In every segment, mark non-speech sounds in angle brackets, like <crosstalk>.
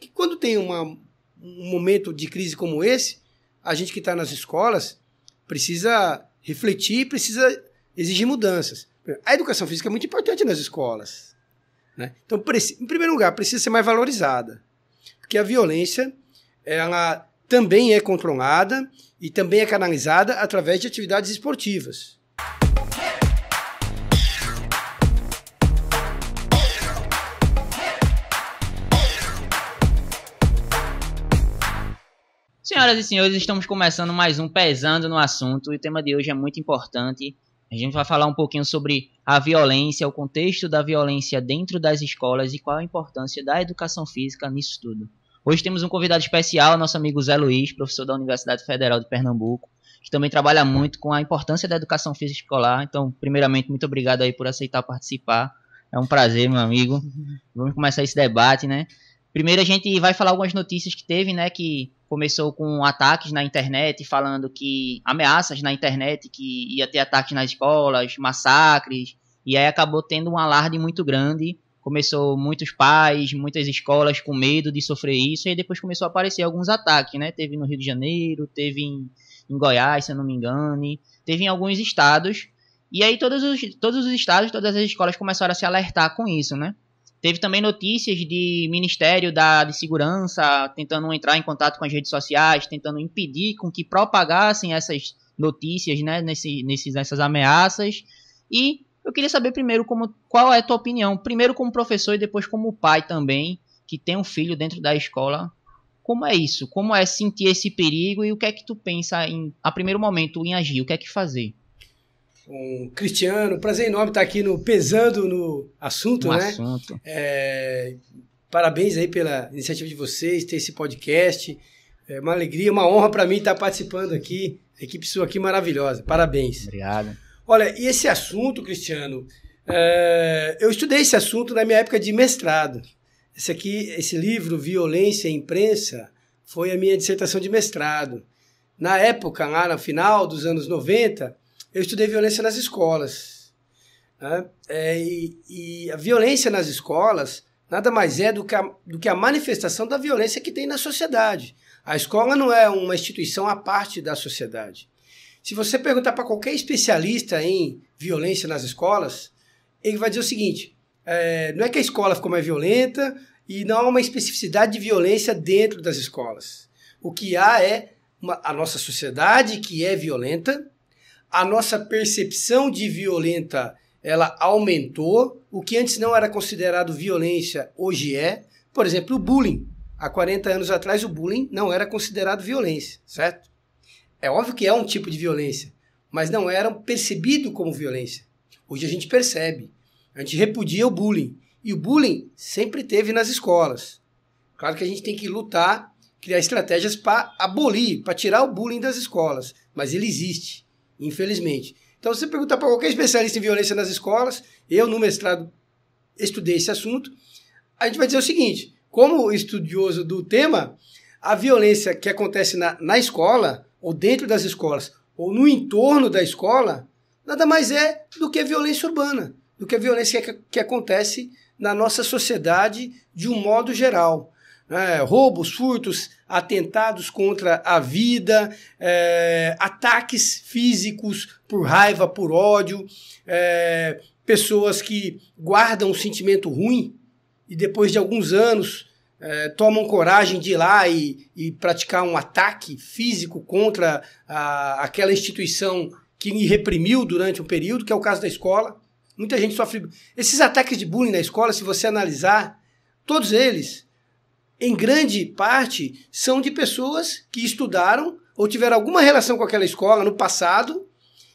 que quando tem uma, um momento de crise como esse, a gente que está nas escolas precisa refletir, precisa exigir mudanças. A educação física é muito importante nas escolas. Né? Então, em primeiro lugar, precisa ser mais valorizada. Porque a violência, ela também é controlada e também é canalizada através de atividades esportivas. Senhoras e senhores, estamos começando mais um Pesando no Assunto e o tema de hoje é muito importante. A gente vai falar um pouquinho sobre a violência, o contexto da violência dentro das escolas e qual a importância da educação física nisso tudo. Hoje temos um convidado especial, nosso amigo Zé Luiz, professor da Universidade Federal de Pernambuco, que também trabalha muito com a importância da educação física escolar. Então, primeiramente, muito obrigado aí por aceitar participar. É um prazer, meu amigo. Vamos começar esse debate, né? Primeiro a gente vai falar algumas notícias que teve, né, que começou com ataques na internet, falando que ameaças na internet, que ia ter ataques nas escolas, massacres, e aí acabou tendo um alarde muito grande. Começou muitos pais, muitas escolas com medo de sofrer isso, e depois começou a aparecer alguns ataques, né? Teve no Rio de Janeiro, teve em, em Goiás, se eu não me engano, teve em alguns estados. E aí todos os, todos os estados, todas as escolas começaram a se alertar com isso, né? Teve também notícias de Ministério da, de Segurança tentando entrar em contato com as redes sociais, tentando impedir com que propagassem essas notícias, né, nesse, nesses, nessas ameaças. E eu queria saber primeiro como, qual é a tua opinião, primeiro como professor e depois como pai também, que tem um filho dentro da escola. Como é isso? Como é sentir esse perigo e o que é que tu pensa em, a primeiro momento, em agir, o que é que fazer? um Cristiano. Prazer enorme estar aqui no Pesando no Assunto, no né? Assunto. É, parabéns aí pela iniciativa de vocês, ter esse podcast. É uma alegria, uma honra para mim estar participando aqui. A equipe sua aqui maravilhosa. Parabéns. Obrigado. Olha, e esse assunto, Cristiano, é, eu estudei esse assunto na minha época de mestrado. Esse aqui, esse livro, Violência e Imprensa, foi a minha dissertação de mestrado. Na época, lá no final dos anos 90, eu estudei violência nas escolas. Né? É, e, e, a violência nas escolas nada mais é do que, a, do que a manifestação da violência que tem na sociedade. A escola não é uma instituição à parte da sociedade. Se você perguntar para qualquer especialista em violência nas escolas, ele vai dizer o seguinte: é, não é que a escola ficou mais violenta e não há uma especificidade de violência dentro das escolas. O que há é uma, a nossa sociedade que é violenta a nossa percepção de violenta ela aumentou. O que antes não era considerado violência, hoje é. Por exemplo, o bullying. Há 40 anos atrás, o bullying não era considerado violência, certo? É óbvio que é um tipo de violência, mas não era percebido como violência. Hoje a gente percebe. A gente repudia o bullying. E o bullying sempre teve nas escolas. Claro que a gente tem que lutar, criar estratégias para abolir, para tirar o bullying das escolas. Mas ele existe infelizmente. Então, se você perguntar para qualquer especialista em violência nas escolas, eu no mestrado estudei esse assunto, a gente vai dizer o seguinte: como estudioso do tema, a violência que acontece na, na escola, ou dentro das escolas, ou no entorno da escola, nada mais é do que violência urbana, do que a violência que, que acontece na nossa sociedade de um modo geral é, roubos, furtos, atentados contra a vida, é, ataques físicos por raiva, por ódio, é, pessoas que guardam um sentimento ruim e depois de alguns anos é, tomam coragem de ir lá e, e praticar um ataque físico contra a, aquela instituição que me reprimiu durante um período, que é o caso da escola. Muita gente sofre. Esses ataques de bullying na escola, se você analisar, todos eles em grande parte, são de pessoas que estudaram ou tiveram alguma relação com aquela escola no passado,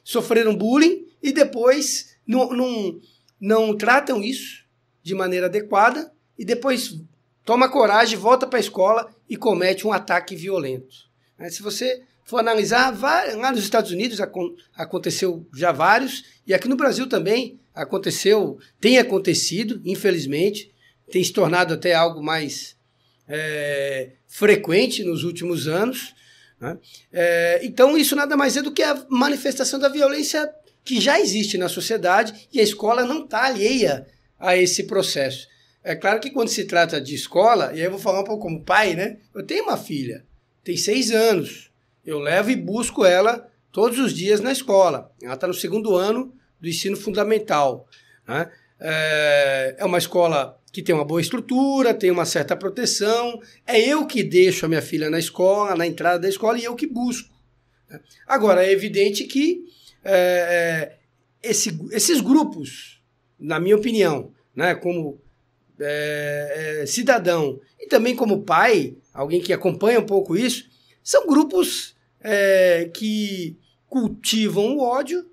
sofreram bullying e depois não, não, não tratam isso de maneira adequada e depois toma coragem, volta para a escola e comete um ataque violento. Né, se você for analisar, lá nos Estados Unidos aconteceu já vários, e aqui no Brasil também aconteceu, tem acontecido, infelizmente, tem se tornado até algo mais é, frequente nos últimos anos. Né? É, então, isso nada mais é do que a manifestação da violência que já existe na sociedade e a escola não está alheia a esse processo. É claro que quando se trata de escola, e aí eu vou falar um pouco como pai, né? Eu tenho uma filha, tem seis anos. Eu levo e busco ela todos os dias na escola. Ela está no segundo ano do ensino fundamental. Né? É, é uma escola que tem uma boa estrutura, tem uma certa proteção. É eu que deixo a minha filha na escola, na entrada da escola, e eu que busco. Né? Agora, é evidente que é, é esse, esses grupos, na minha opinião, né, como é, é, cidadão e também como pai, alguém que acompanha um pouco isso, são grupos é, que cultivam o ódio,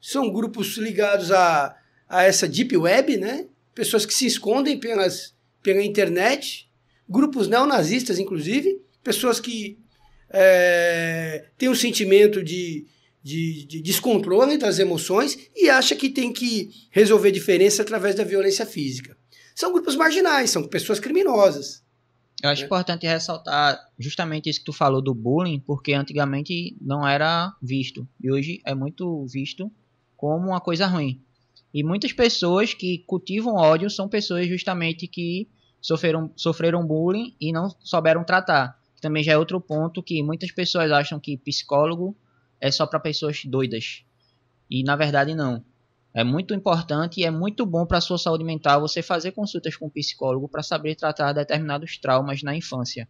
são grupos ligados a, a essa deep web, né? pessoas que se escondem pelas, pela internet, grupos neonazistas, inclusive, pessoas que é, têm um sentimento de, de, de, descontrole das emoções e acha que tem que resolver diferença através da violência física. São grupos marginais, são pessoas criminosas. Eu acho é. importante ressaltar justamente isso que tu falou do bullying, porque antigamente não era visto e hoje é muito visto como uma coisa ruim. E muitas pessoas que cultivam ódio são pessoas justamente que sofreram, sofreram bullying e não souberam tratar. Também já é outro ponto que muitas pessoas acham que psicólogo é só para pessoas doidas. E na verdade não. É muito importante e é muito bom para a sua saúde mental você fazer consultas com um psicólogo para saber tratar determinados traumas na infância.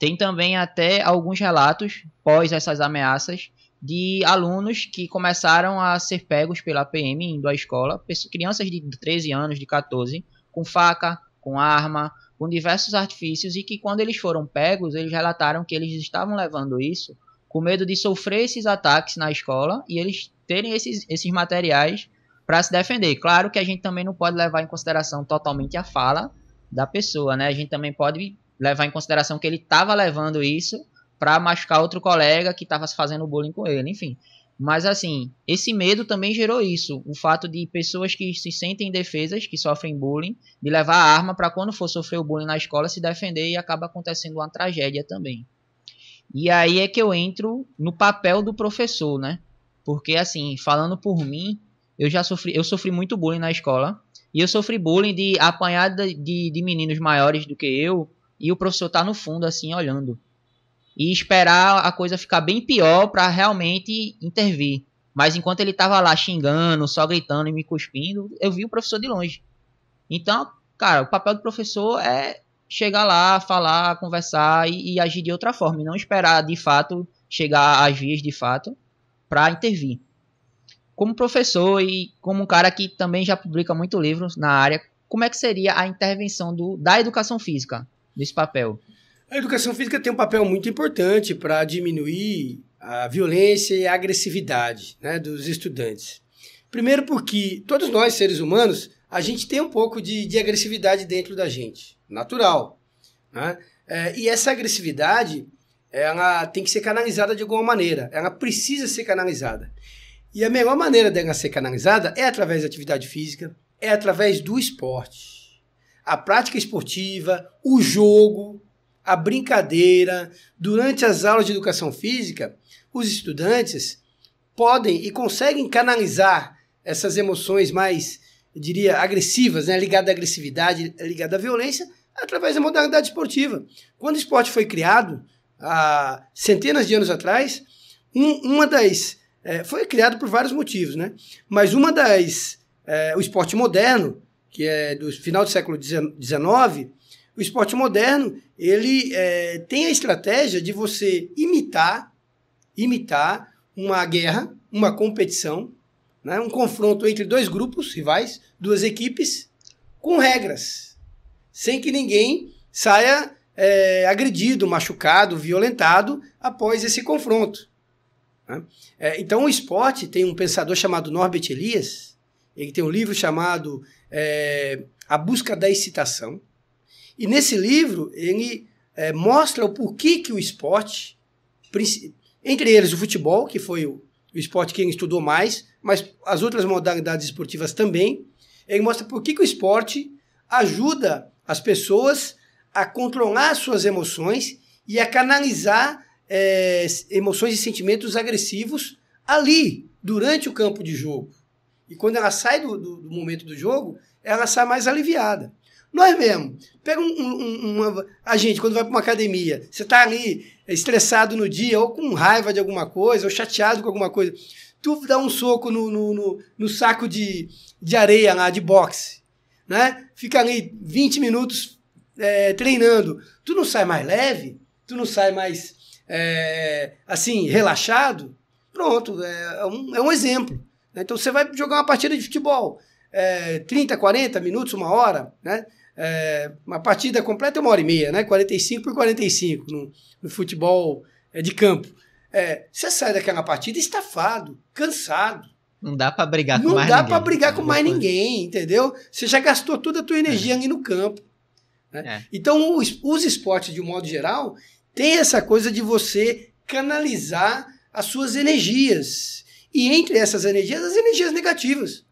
Tem também até alguns relatos pós essas ameaças de alunos que começaram a ser pegos pela PM indo à escola, crianças de 13 anos, de 14, com faca, com arma, com diversos artifícios e que quando eles foram pegos, eles relataram que eles estavam levando isso com medo de sofrer esses ataques na escola e eles terem esses, esses materiais para se defender. Claro que a gente também não pode levar em consideração totalmente a fala da pessoa, né? A gente também pode levar em consideração que ele estava levando isso para machucar outro colega que estava fazendo bullying com ele, enfim. Mas assim, esse medo também gerou isso, o fato de pessoas que se sentem indefesas, que sofrem bullying, de levar a arma para quando for sofrer o bullying na escola se defender e acaba acontecendo uma tragédia também. E aí é que eu entro no papel do professor, né? Porque assim, falando por mim, eu já sofri, eu sofri muito bullying na escola. E eu sofri bullying de apanhada de, de meninos maiores do que eu. E o professor tá no fundo, assim, olhando e esperar a coisa ficar bem pior para realmente intervir. Mas enquanto ele estava lá xingando, só gritando e me cuspindo, eu vi o professor de longe. Então, cara, o papel do professor é chegar lá, falar, conversar e, e agir de outra forma, e não esperar de fato chegar às vias de fato para intervir. Como professor e como um cara que também já publica muito livros na área, como é que seria a intervenção do, da educação física nesse papel? A educação física tem um papel muito importante para diminuir a violência e a agressividade né, dos estudantes. Primeiro, porque todos nós, seres humanos, a gente tem um pouco de, de agressividade dentro da gente, natural. Né? É, e essa agressividade ela tem que ser canalizada de alguma maneira, ela precisa ser canalizada. E a melhor maneira dela ser canalizada é através da atividade física, é através do esporte. A prática esportiva, o jogo, a brincadeira, durante as aulas de educação física, os estudantes podem e conseguem canalizar essas emoções mais, diria, agressivas, né, ligada à agressividade, ligada à violência, através da modalidade esportiva. Quando o esporte foi criado, há centenas de anos atrás, um, uma das. É, foi criado por vários motivos, né? Mas uma das. É, o esporte moderno, que é do final do século XIX, o esporte moderno, ele é, tem a estratégia de você imitar, imitar uma guerra, uma competição, né, um confronto entre dois grupos rivais, duas equipes, com regras, sem que ninguém saia é, agredido, machucado, violentado após esse confronto. Né? É, então, o esporte tem um pensador chamado Norbert Elias, ele tem um livro chamado é, A Busca da Excitação, e nesse livro, ele é, mostra o porquê que o esporte, entre eles o futebol, que foi o, o esporte que ele estudou mais, mas as outras modalidades esportivas também, ele mostra por que, o esporte ajuda as pessoas a controlar suas emoções e a canalizar é, emoções e sentimentos agressivos ali, durante o campo de jogo. E quando ela sai do, do, do momento do jogo, ela sai mais aliviada. Nós mesmo. Pega um, um, uma. A gente, quando vai para uma academia, você está ali estressado no dia, ou com raiva de alguma coisa, ou chateado com alguma coisa. Tu dá um soco no, no, no, no saco de, de areia lá, de boxe. Né? Fica ali 20 minutos é, treinando. Tu não sai mais leve? Tu não sai mais é, assim, relaxado? Pronto, é, é um, é um exemplo. Né? Então você vai jogar uma partida de futebol. É, 30, 40 minutos, uma hora, né? É, uma partida completa é uma hora e meia, né? 45 por 45 no, no futebol é, de campo. É, você sai daquela partida estafado, cansado. Não dá para brigar com não mais ninguém. Não dá para brigar né? com mais ninguém, entendeu? Você já gastou toda a tua energia é. ali no campo. Né? É. Então, os, os esportes, de um modo geral, tem essa coisa de você canalizar as suas energias. E entre essas energias, as energias negativas.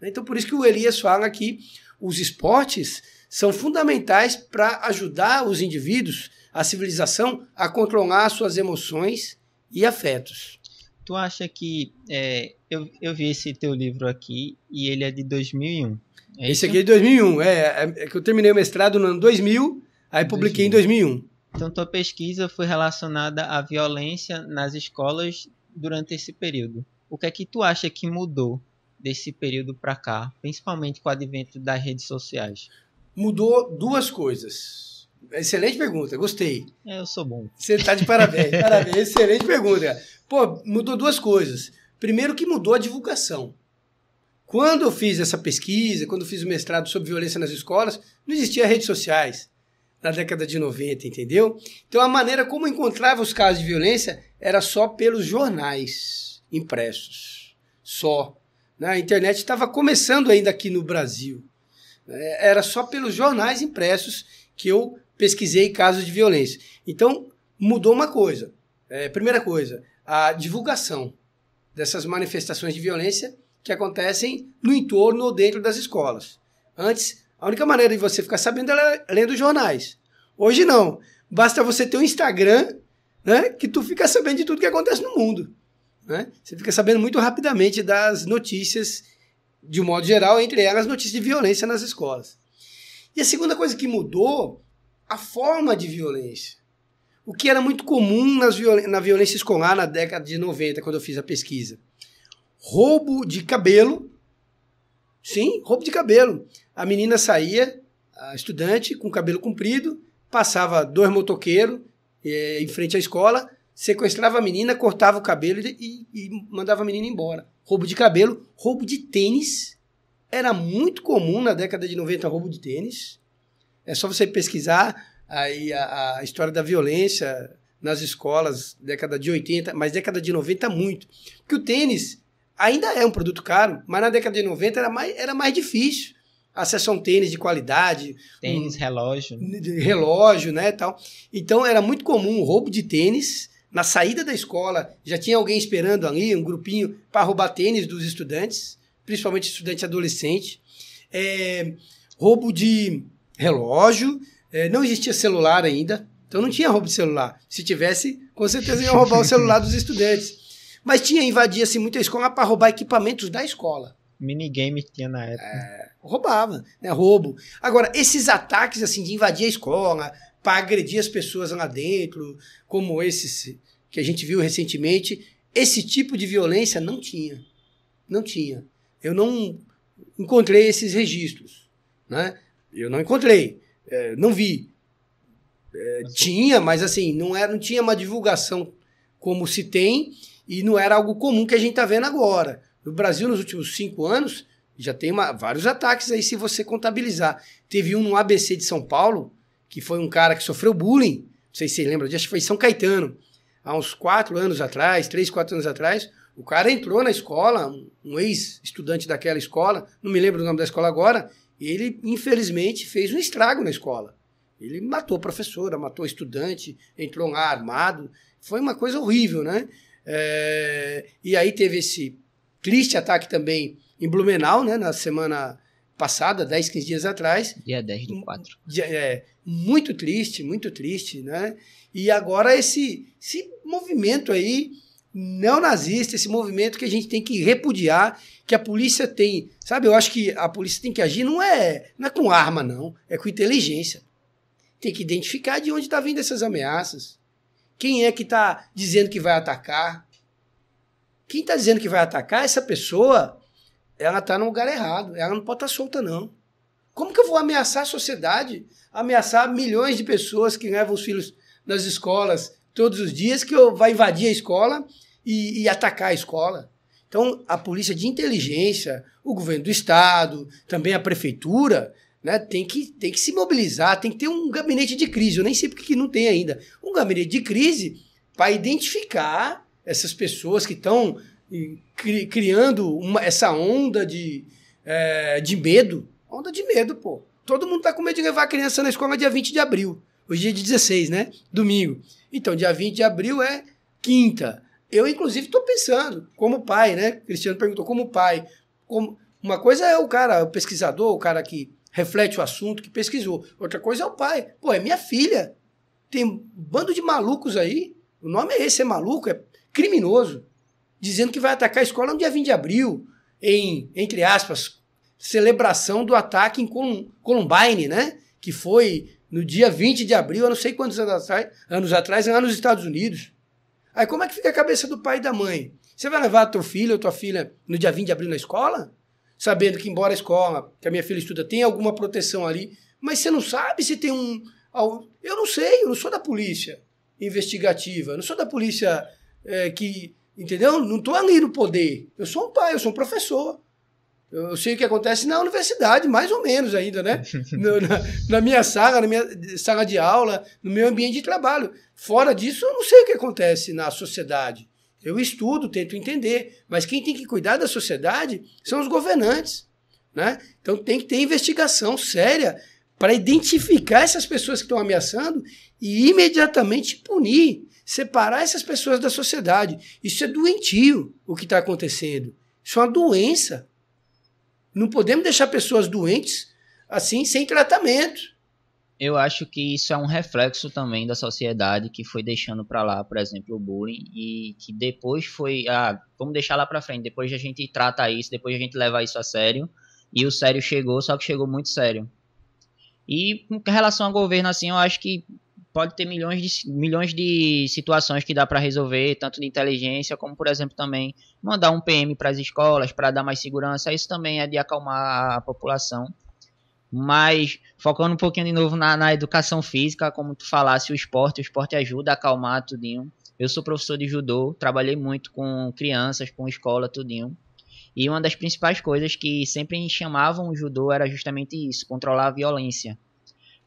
Né? Então, por isso que o Elias fala que os esportes são fundamentais para ajudar os indivíduos, a civilização, a controlar suas emoções e afetos. Tu acha que. É, eu, eu vi esse teu livro aqui e ele é de 2001. É esse isso? aqui é de 2001, é, é, é, que eu terminei o mestrado no ano 2000, aí publiquei em 2001. Então, tua pesquisa foi relacionada à violência nas escolas durante esse período. O que é que tu acha que mudou desse período para cá, principalmente com o advento das redes sociais? mudou duas coisas. Excelente pergunta, gostei. É, eu sou bom. Você está de parabéns, <laughs> parabéns. Excelente pergunta. Pô, mudou duas coisas. Primeiro que mudou a divulgação. Quando eu fiz essa pesquisa, quando eu fiz o mestrado sobre violência nas escolas, não existia redes sociais na década de 90, entendeu? Então a maneira como eu encontrava os casos de violência era só pelos jornais impressos. Só. Né? A internet estava começando ainda aqui no Brasil. É, era só pelos jornais impressos que eu pesquisei casos de violência. Então, mudou uma coisa. É, primeira coisa, a divulgação dessas manifestações de violência que acontecem no entorno ou dentro das escolas. Antes, a única maneira de você ficar sabendo é era lendo jornais. Hoje não. Basta você ter um Instagram, né, que tu fica sabendo de tudo que acontece no mundo. Né? Você fica sabendo muito rapidamente das notícias de um modo geral, entre elas notícias de violência nas escolas. E a segunda coisa que mudou, a forma de violência. O que era muito comum nas viol na violência escolar na década de 90, quando eu fiz a pesquisa. Roubo de cabelo. Sim, roubo de cabelo. A menina saía, a estudante, com cabelo comprido, passava dois motoqueiros é, eh, em frente à escola, sequestrava a menina, cortava o cabelo e, e, mandava a menina embora. Roubo de cabelo, roubo de tênis. Era muito comum na década de 90 roubo de tênis. É só você pesquisar aí a, a história da violência nas escolas, década de 80, mas década de 90 muito. Porque o tênis ainda é um produto caro, mas na década de 90 era mais, era mais difícil. Acesso a um tênis de qualidade. Tênis, um, relógio. Né? Relógio, né, tal. Então era muito comum o roubo de tênis na saída da escola, já tinha alguém esperando ali, um grupinho, para roubar tênis dos estudantes, principalmente estudante adolescente. É, roubo de relógio, é, não existia celular ainda, então não tinha roubo de celular. Se tivesse, com certeza iam roubar o celular dos estudantes. Mas tinha, invadia assim muita escola para roubar equipamentos da escola. Minigame tinha na época. É, roubava, né? Roubo. Agora, esses ataques assim de invadir a escola, para agredir as pessoas lá dentro, como esses que a gente viu recentemente, esse tipo de violência não tinha. Não tinha. Eu não encontrei esses registros. Né? Eu não encontrei, é, não vi. É, tinha, mas assim, não, era, não tinha uma divulgação como se tem e não era algo comum que a gente está vendo agora. No Brasil, nos últimos cinco anos, já tem uma, vários ataques aí, se você contabilizar. Teve um no ABC de São Paulo, que foi um cara que sofreu bullying, não sei se você lembra que foi São Caetano. Há uns quatro anos atrás, três, quatro anos atrás, o cara entrou na escola, um ex-estudante daquela escola, não me lembro o nome da escola agora, e ele, infelizmente, fez um estrago na escola. Ele matou a professora, matou estudante, entrou lá armado. Foi uma coisa horrível, né? É... e aí teve esse triste ataque também em Blumenau, né? Na semana passada, 10, 15 dias atrás. Dia 10 do 4. É, muito triste, muito triste, né? E agora esse, esse movimento aí neonazista, esse movimento que a gente tem que repudiar, que a polícia tem, sabe? Eu acho que a polícia tem que agir não é, não é com arma não, é com inteligência. Tem que identificar de onde está vindo essas ameaças. Quem é que está dizendo que vai atacar? Quem está dizendo que vai atacar essa pessoa ela está no lugar errado. Ela não pode estar tá solta, não. Como que eu vou ameaçar a sociedade? Ameaçar milhões de pessoas que levam os filhos nas escolas todos os dias, que eu vai invadir a escola e, e atacar a escola. Então, a polícia de inteligência, o governo do estado, também a prefeitura, né, tem, que, tem que se mobilizar, tem que ter um gabinete de crise. Eu nem sei porque que não tem ainda. Um gabinete de crise para identificar essas pessoas que estão cri, criando uma, essa onda de, é, de medo. Onda de medo, pô. Todo mundo tá com medo de levar a criança na escola dia 20 de abril. Hoje é dia 16, né? Domingo. Então, dia 20 de abril é quinta. Eu, inclusive, estou pensando, como pai, né? Cristiano perguntou, como pai. Como... Uma coisa é o cara, o pesquisador, o cara que reflete o assunto, que pesquisou. Outra coisa é o pai. Pô, é minha filha. Tem um bando de malucos aí. O nome é esse, é maluco, é criminoso dizendo que vai atacar a escola no dia 20 de abril, em, entre aspas, celebração do ataque em Columbine, né? Que foi no dia 20 de abril, eu não sei quantos anos atrás, anos atrás, lá nos Estados Unidos. Aí como é que fica a cabeça do pai e da mãe? Você vai levar teu filho ou tua filha no dia 20 de abril na escola? Sabendo que, embora a escola que a minha filha estuda tem alguma proteção ali, mas você não sabe se tem um. Eu não sei, eu não sou da polícia investigativa, eu não sou da polícia é, que Entendeu? Não estou ali no poder. Eu sou um pai, eu sou um professor. Eu sei o que acontece na universidade, mais ou menos ainda, né? <laughs> No, na, na, minha sala, na minha sala de aula, no meu ambiente de trabalho. Fora disso, eu não sei o que acontece na sociedade. Eu estudo, tento entender, mas quem tem que cuidar da sociedade são os governantes, né? Então tem que ter investigação séria para identificar essas pessoas que estão ameaçando e imediatamente punir separar essas pessoas da sociedade. Isso é doentio o que está acontecendo. Isso é uma doença. Não podemos deixar pessoas doentes assim sem tratamento. Eu acho que isso é um reflexo também da sociedade que foi deixando para lá, por exemplo, o bullying e que depois foi, ah, vamos deixar lá para frente, depois a gente trata isso, depois a gente leva isso a sério. E o sério chegou, só que chegou muito sério. E com relação ao governo assim, eu acho que pode ter milhões de, milhões de situações que dá para resolver, tanto de inteligência como, por exemplo, também mandar um PM para as escolas para dar mais segurança. Isso também é de acalmar a população. Mas focando um pouquinho de novo na, na educação física, como tu falasse, o esporte, o esporte ajuda a acalmar tudinho. Eu sou professor de judô, trabalhei muito com crianças, com escola, tudinho. E uma das principais coisas que sempre chamavam o judô era justamente isso, controlar a violência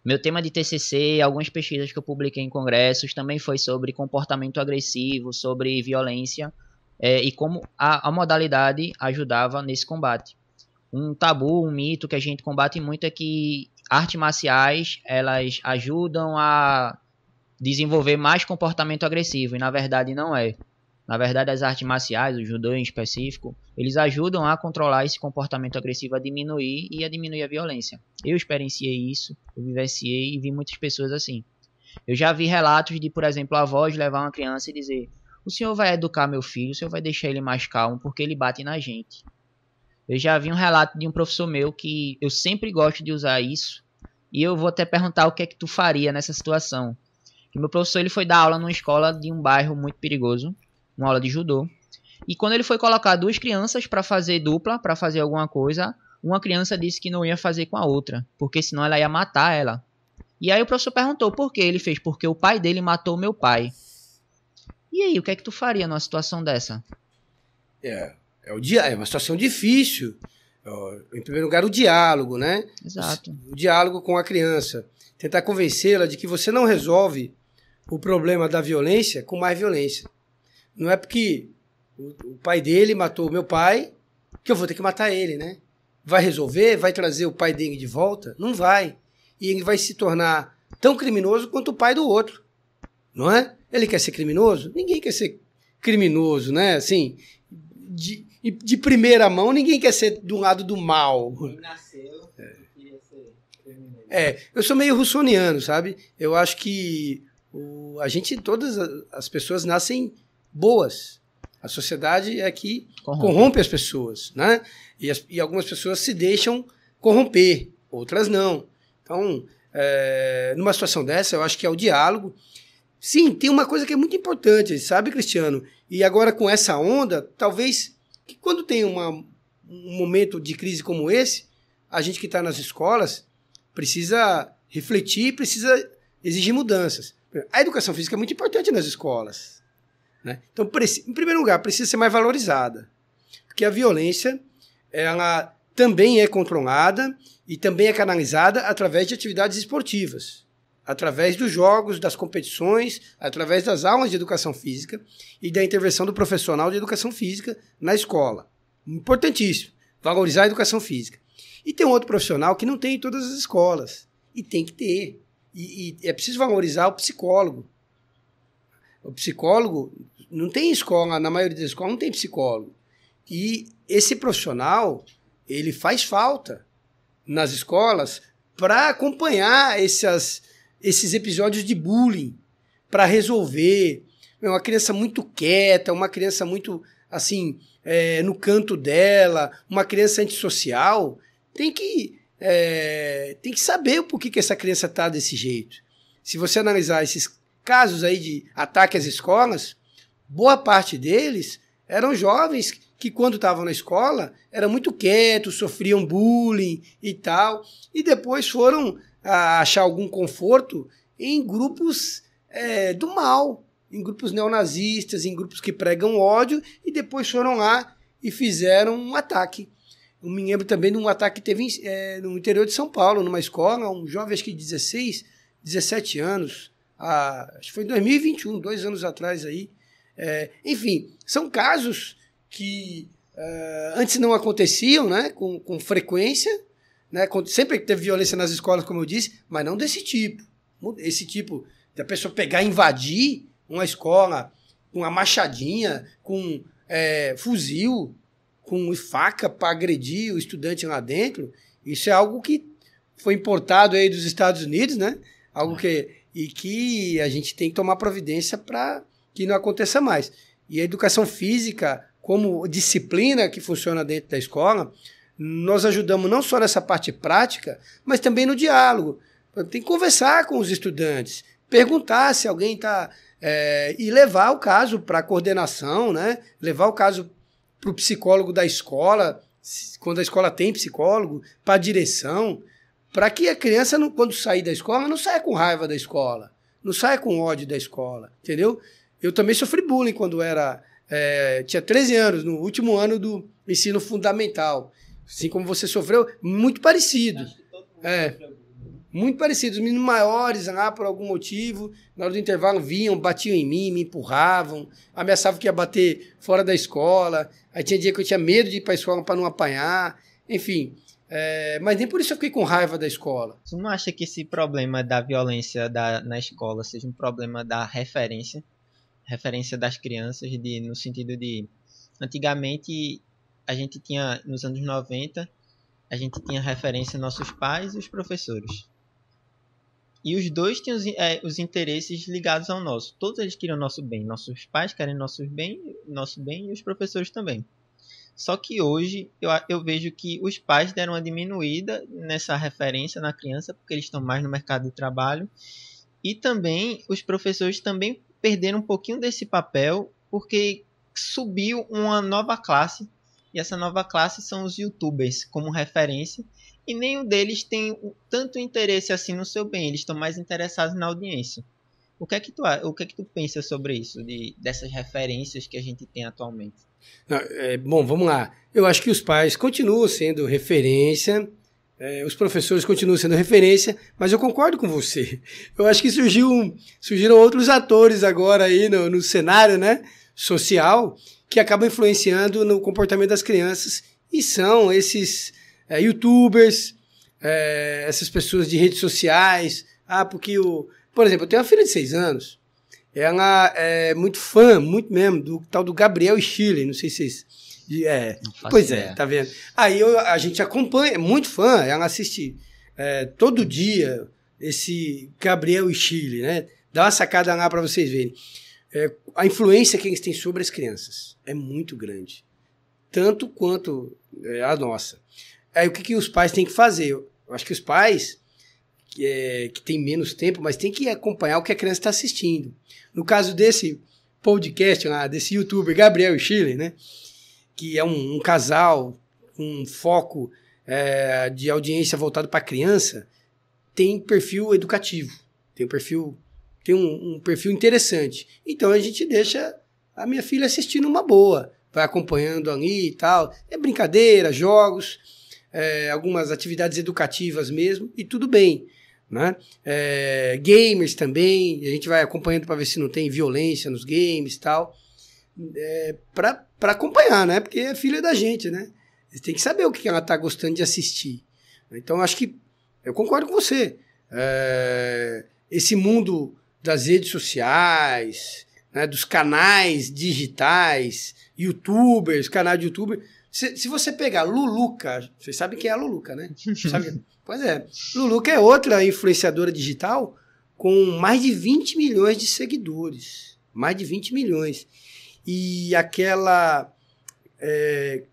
meu tema de TCC, algumas pesquisas que eu publiquei em congressos, também foi sobre comportamento agressivo, sobre violência é, e como a, a modalidade ajudava nesse combate. Um tabu, um mito que a gente combate muito é que artes marciais elas ajudam a desenvolver mais comportamento agressivo e na verdade não é. Na verdade, as artes marciais, o judô em específico, eles ajudam a controlar esse comportamento agressivo, a diminuir e a diminuir a violência. Eu experienciei isso, eu vivenciei e vi muitas pessoas assim. Eu já vi relatos de, por exemplo, avós levar uma criança e dizer: O senhor vai educar meu filho, o senhor vai deixar ele mais calmo porque ele bate na gente. Eu já vi um relato de um professor meu que eu sempre gosto de usar isso e eu vou até perguntar o que é que tu faria nessa situação. meu professor ele foi dar aula numa escola de um bairro muito perigoso uma aula de judô. E quando ele foi colocar duas crianças para fazer dupla, para fazer alguma coisa, uma criança disse que não ia fazer com a outra, porque senão ela ia matar ela. E aí o professor perguntou por que ele fez, porque o pai dele matou meu pai. E aí, o que é que tu faria numa situação dessa? É, é, o dia, é uma situação difícil. É, em primeiro lugar, o diálogo, né? Exato. O diálogo com a criança. Tentar convencê-la de que você não resolve o problema da violência com mais violência não é porque o, o pai dele matou o meu pai que eu vou ter que matar ele, né? Vai resolver? Vai trazer o pai dele de volta? Não vai. E ele vai se tornar tão criminoso quanto o pai do outro, não é? Ele quer ser criminoso? Ninguém quer ser criminoso, né? Assim, de, de primeira mão, ninguém quer ser do lado do mal. Quem nasceu é. queria ser criminoso. É, eu sou meio russoniano, sabe? Eu acho que o, a gente, todas as pessoas nascem boas. A sociedade é que corrompe, corrompe as pessoas, né? E, as, e, algumas pessoas se deixam corromper, outras não. Então, é, numa situação dessa, eu acho que é o diálogo. Sim, tem uma coisa que é muito importante, sabe, Cristiano? E agora com essa onda, talvez que quando tem uma, um momento de crise como esse, a gente que está nas escolas precisa refletir, precisa exigir mudanças. A educação física é muito importante nas escolas. Né? Então, em primeiro lugar, precisa ser mais valorizada, porque a violência ela também é controlada e também é canalizada através de atividades esportivas, através dos jogos, das competições, através das aulas de educação física e da intervenção do profissional de educação física na escola. Importantíssimo, valorizar a educação física. E tem um outro profissional que não tem em todas as escolas, e tem que ter. E, e é preciso valorizar o psicólogo. O psicólogo não tem escola, na maioria das escolas não tem psicólogo. E esse profissional, ele faz falta nas escolas para acompanhar essas, esses episódios de bullying, para resolver. É uma criança muito quieta, uma criança muito, assim, é, no canto dela, uma criança antissocial, tem que, é, tem que saber por que, que essa criança está desse jeito. Se você analisar esses casos aí de ataque às escolas, boa parte deles eram jovens que, quando estavam na escola, eram muito quietos, sofriam bullying e tal, e depois foram a, ah, achar algum conforto em grupos é, do mal, em grupos neonazistas, em grupos que pregam ódio, e depois foram lá e fizeram um ataque. Eu me lembro também de um ataque que teve é, no interior de São Paulo, numa escola, um jovem, acho que de 16, 17 anos, a, ah, acho que foi em 2021, dois anos atrás aí, é, enfim, são casos que uh, antes não aconteciam né, com, com frequência, né, com, sempre teve violência nas escolas, como eu disse, mas não desse tipo. Esse tipo da pessoa pegar e invadir uma escola com a machadinha, com é, fuzil, com faca para agredir o estudante lá dentro, isso é algo que foi importado aí dos Estados Unidos, né? Algo é. que e que a gente tem que tomar providência para que não aconteça mais. E a educação física, como disciplina que funciona dentro da escola, nós ajudamos não só nessa parte prática, mas também no diálogo. Tem que conversar com os estudantes, perguntar se alguém está. É, e levar o caso para a coordenação, né? levar o caso para o psicólogo da escola, quando a escola tem psicólogo, para a direção, para que a criança, não, quando sair da escola, não saia com raiva da escola, não saia com ódio da escola, entendeu? Eu também sofri bullying quando era. É, tinha 13 anos, no último ano do ensino fundamental. Assim como você sofreu, muito parecido. É. Né? Muito parecido. Os meninos maiores lá, né, por algum motivo, na hora do intervalo vinham, batiam em mim, me empurravam, ameaçavam que ia bater fora da escola. Aí tinha dia que eu tinha medo de ir para a escola para não apanhar. Enfim, é, mas nem por isso eu fiquei com raiva da escola. Você não acha que esse problema da violência da, na escola seja um problema da referência? referência das crianças, de, no sentido de. Antigamente, a gente tinha, nos anos 90, a gente tinha referência nossos pais e os professores. E os dois tinham os, é, os, interesses ligados ao nosso. Todos eles queriam nosso bem. Nossos pais querem nosso bem, nosso bem e os professores também. Só que hoje eu, eu vejo que os pais deram uma diminuída nessa referência na criança, porque eles estão mais no mercado de trabalho. E também os professores também perderam um pouquinho desse papel porque subiu uma nova classe e essa nova classe são os youtubers como referência e nenhum deles tem tanto interesse assim no seu bem, eles estão mais interessados na audiência. O que é que tu, o que é que tu pensa sobre isso, de, dessas referências que a gente tem atualmente? Não, ah, é, bom, vamos lá. Eu acho que os pais continuam sendo referência é, os professores continuam sendo referência, mas eu concordo com você. Eu acho que surgiu, surgiram outros atores agora aí no, no cenário né, social que acabam influenciando no comportamento das crianças e são esses é, youtubers, é, essas pessoas de redes sociais. Ah, porque o. Por exemplo, eu tenho uma filha de 6 anos. Ela é muito fã, muito mesmo, do tal do Gabriel Chile, Não sei se vocês é. Pois é, ideia. é, tá vendo? Aí eu, a gente acompanha, é muito fã, ela é assiste é, todo dia esse Gabriel e Chile, né? Dá uma sacada lá para vocês verem. É, a influência que eles têm sobre as crianças é muito grande. Tanto quanto é, a nossa. Aí o que, que os pais têm que fazer? Eu acho que os pais que, é, que têm menos tempo, mas tem que acompanhar o que a criança está assistindo. No caso desse podcast lá, desse youtuber Gabriel e Chile, né? que é um, um casal com um foco é, de audiência voltado para criança, tem perfil educativo, tem um perfil, tem um, um perfil interessante. Então a gente deixa a minha filha assistindo uma boa, vai acompanhando ali e tal. É brincadeira, jogos, é, algumas atividades educativas mesmo, e tudo bem. Né? É, gamers também, a gente vai acompanhando para ver se não tem violência nos games e tal é, para acompanhar, né? Porque é filha da gente, né? Você tem que saber o que ela tá gostando de assistir. Então, acho que eu concordo com você. É, esse mundo das redes sociais, né, dos canais digitais, youtubers, canal de youtuber. Se, se você pegar Luluca, vocês sabem quem é a Luluca, né? <laughs> Sabe? pois é. Luluca é outra influenciadora digital com mais de 20 milhões de seguidores. Mais de 20 milhões e aquela é,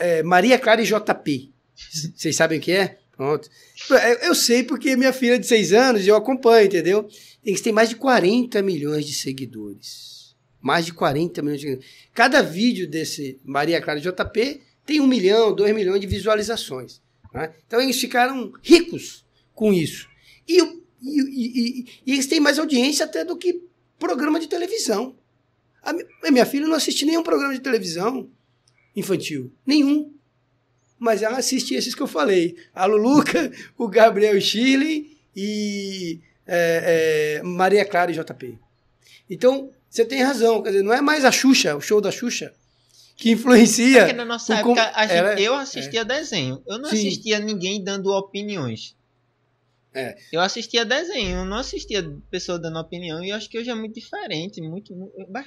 é, Maria Clara e JP. <laughs> Vocês sabem o que é? Pronto. É, eu sei porque minha filha é de seis anos e eu acompanho, entendeu? Eles têm mais de 40 milhões de seguidores. Mais de 40 milhões de seguidores. Cada vídeo desse Maria Clara e JP tem um milhão, dois milhões de visualizações. Né? Então eles ficaram ricos com isso. E, e, e, e eles têm mais audiência até do que programa de televisão. A minha filha não assiste nenhum programa de televisão infantil. Nenhum. Mas ela assiste esses que eu falei. A Luluca, <laughs> o Gabriel Chile e é, é, Maria Clara e JP. Então, você tem razão. Quer dizer, não é mais a Xuxa, o show da Xuxa, que influencia. Porque é na nossa época, com... gente, é, eu assistia é. desenho. Eu não Sim. assistia ninguém dando opiniões. É. Eu assistia desenho, eu não assistia pessoa dando opinião e eu acho que hoje é muito diferente, muito,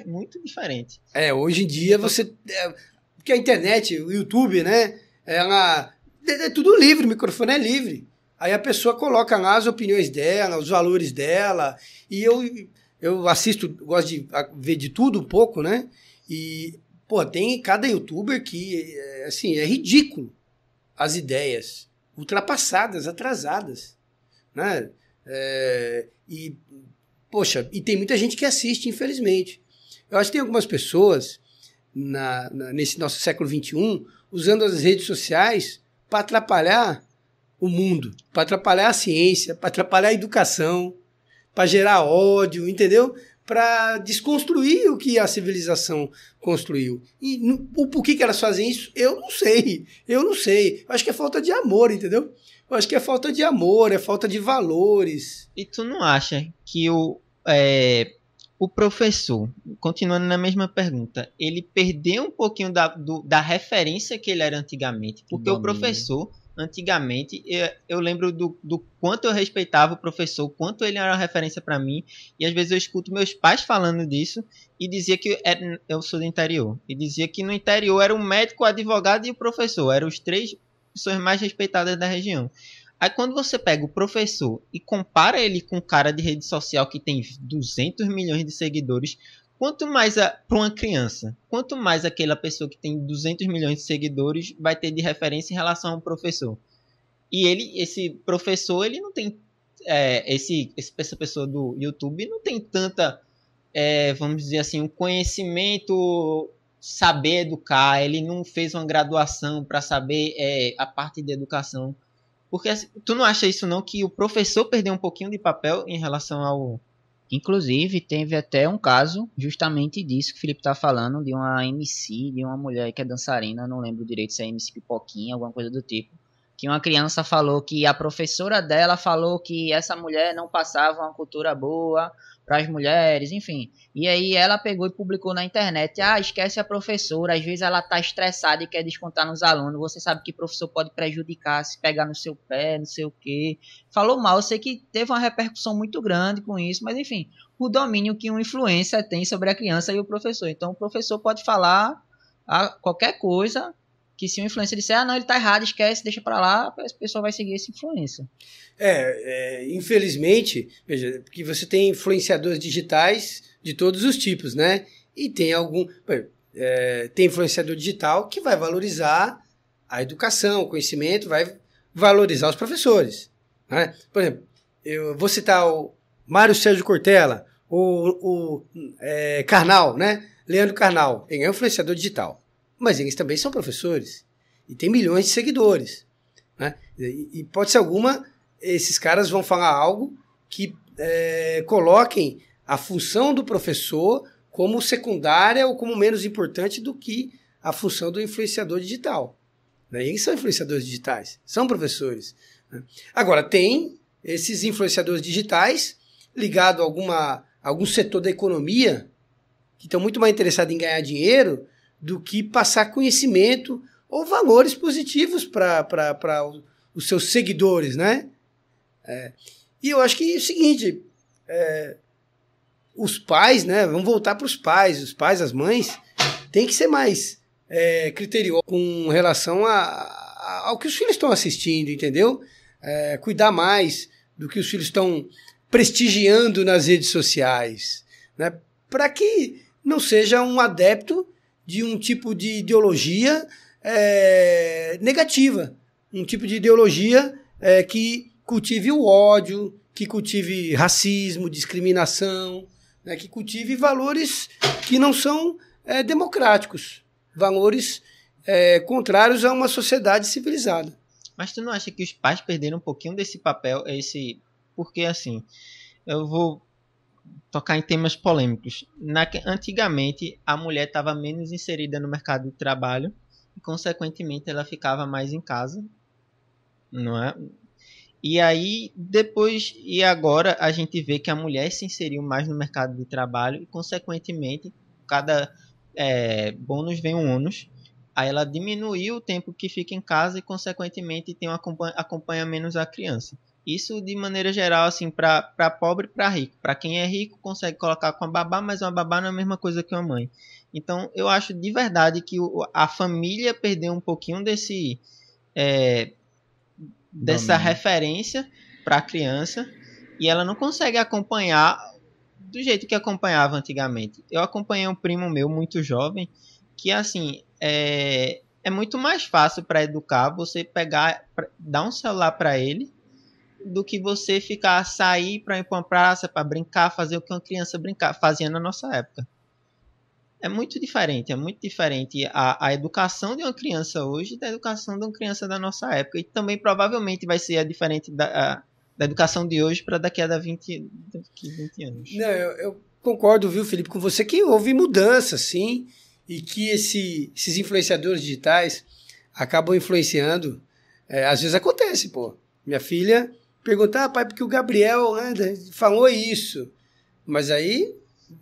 muito diferente. É, hoje em dia você. É, porque a internet, o YouTube, né? Ela. É, é tudo livre, o microfone é livre. Aí a pessoa coloca lá as opiniões dela, os valores dela. E eu, eu assisto, gosto de ver de tudo um pouco, né? E, pô, tem cada youtuber que, é, assim, é ridículo as ideias. Ultrapassadas, atrasadas né? É, e, poxa, e tem muita gente que assiste, infelizmente. Eu acho que tem algumas pessoas na, na, nesse nosso século XXI usando as redes sociais para atrapalhar o mundo, para atrapalhar a ciência, para atrapalhar a educação, para gerar ódio, entendeu? Para desconstruir o que a civilização construiu. E no, o porquê que elas fazem isso, eu não sei. Eu não sei. Eu acho que é falta de amor, entendeu? Eu acho que é falta de amor, é falta de valores. E tu não acha que o, é, o professor, continuando na mesma pergunta, ele perdeu um pouquinho da, do, da referência que ele era antigamente? Porque o professor, antigamente, eu, é, eu lembro do, do, quanto eu respeitava o professor, o quanto ele era uma referência para mim, e às vezes eu escuto meus pais falando disso e dizia que era, é, eu sou do interior, e dizia que no interior era o médico, o advogado e o professor, eram os três pessoas mais respeitadas da região. Aí quando você pega o professor e compara ele com um cara de rede social que tem 200 milhões de seguidores, quanto mais para uma criança, quanto mais aquela pessoa que tem 200 milhões de seguidores vai ter de referência em relação a um professor. E ele, esse professor, ele não tem é, esse, essa pessoa do YouTube não tem tanta, é, vamos dizer assim, um conhecimento saber educar, ele não fez uma graduação para saber é, a parte de educação. Porque assim, tu não acha isso não que o professor perdeu um pouquinho de papel em relação ao Inclusive, teve até um caso justamente disso que o Felipe tá falando, de uma MC, de uma mulher que é dançarina, não lembro direito se é MC Pipoquinha, alguma coisa do tipo, que uma criança falou que a professora dela falou que essa mulher não passava uma cultura boa, para as mulheres, enfim. E aí ela pegou e publicou na internet: ah, esquece a professora, às vezes ela tá estressada e quer descontar nos alunos. Você sabe que professor pode prejudicar, se pegar no seu pé, não sei o quê. Falou mal, eu sei que teve uma repercussão muito grande com isso, mas enfim, o domínio que um influência tem sobre a criança e o professor. Então o professor pode falar a ah, qualquer coisa que se o influencer disser, ah, não, ele tá errado, esquece, deixa para lá, a pessoa vai seguir esse influencer. É, é, infelizmente, veja, porque você tem influenciadores digitais de todos os tipos, né? E tem algum. É, tem influenciador digital que vai valorizar a educação, o conhecimento, vai valorizar os professores. Né? Por exemplo, eu vou citar o Mário Sérgio Cortella, o, o é, Carnal, né? Leandro Carnal, ele é um influenciador digital mas eles também são professores e tem milhões de seguidores. Né? E, pode ser alguma, esses caras vão falar algo que é, coloquem a função do professor como secundária ou como menos importante do que a função do influenciador digital. Né? Eles são influenciadores digitais, são professores. Né? Agora, tem esses influenciadores digitais ligados a, alguma, a algum setor da economia que estão muito mais interessados em ganhar dinheiro do que passar conhecimento ou valores positivos para os seus seguidores, né? É. E eu acho que é o seguinte, é, os pais, né? Vamos voltar para os pais, os pais, as mães, tem que ser mais é, criterioso com relação a, a, ao que os filhos estão assistindo, entendeu? É, cuidar mais do que os filhos estão prestigiando nas redes sociais, né? Para que não seja um adepto de um tipo de ideologia é, negativa, um tipo de ideologia é, que cultive o ódio, que cultive racismo, discriminação, né, que cultive valores que não são é, democráticos, valores contrários a uma sociedade civilizada. Mas tu não acha que os pais perderam um pouquinho desse papel, esse porque assim, eu vou tocar em temas polêmicos. Na, antigamente, a mulher estava menos inserida no mercado de trabalho e, consequentemente, ela ficava mais em casa, não é? E aí, depois e agora, a gente vê que a mulher se inseriu mais no mercado de trabalho e, consequentemente, cada é, bônus vem um ônus. Aí ela diminuiu o tempo que fica em casa e, consequentemente, tem um acompanha, acompanha menos a criança. Isso de maneira geral, assim, para pobre e para rico. Para quem é rico, consegue colocar com a babá, mas uma babá não é a mesma coisa que uma mãe. Então, eu acho de verdade que a família perdeu um pouquinho desse é, dessa referência para a criança e ela não consegue acompanhar do jeito que acompanhava antigamente. Eu acompanhei um primo meu muito jovem que, assim, é, é muito mais fácil para educar você pegar, dar um celular para ele do que você ficar sair para ir para uma praça para brincar, fazer o que uma criança brincar, fazia na nossa época. É muito diferente, é muito diferente a, a educação de uma criança hoje da educação de uma criança da nossa época. E também provavelmente vai ser a diferente da, a, da educação de hoje para daqui a 20, 20 anos. Não, eu, eu, concordo, viu, Felipe, com você que houve mudança, sim, e que esse, esses influenciadores digitais acabam influenciando. É, às vezes acontece, pô. Minha filha perguntar, ah, pai, porque o Gabriel né, né, falou isso. Mas aí